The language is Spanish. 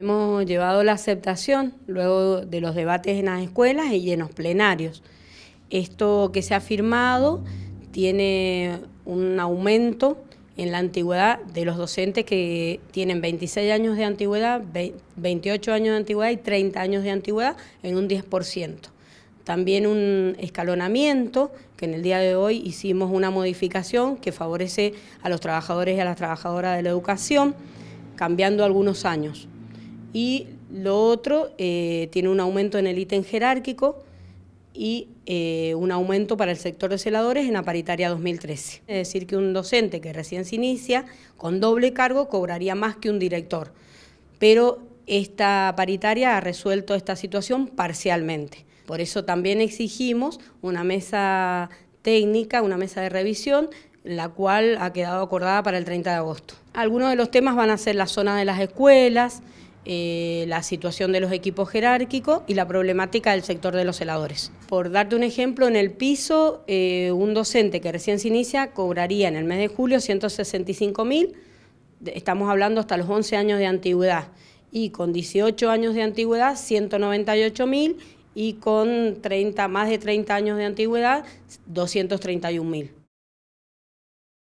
Hemos llevado la aceptación luego de los debates en las escuelas y en los plenarios. Esto que se ha firmado tiene un aumento en la antigüedad de los docentes que tienen 26 años de antigüedad, 28 años de antigüedad y 30 años de antigüedad en un 10%. También un escalonamiento, que en el día de hoy hicimos una modificación que favorece a los trabajadores y a las trabajadoras de la educación, cambiando algunos años. Y lo otro eh, tiene un aumento en el ítem jerárquico y eh, un aumento para el sector de celadores en la paritaria 2013. Es decir, que un docente que recién se inicia con doble cargo cobraría más que un director. Pero esta paritaria ha resuelto esta situación parcialmente. Por eso también exigimos una mesa técnica, una mesa de revisión, la cual ha quedado acordada para el 30 de agosto. Algunos de los temas van a ser la zona de las escuelas, eh, la situación de los equipos jerárquicos y la problemática del sector de los heladores. Por darte un ejemplo, en el piso, eh, un docente que recién se inicia cobraría en el mes de julio 165.000, estamos hablando hasta los 11 años de antigüedad, y con 18 años de antigüedad 198.000 mil y con más de 30 años de antigüedad 231.000.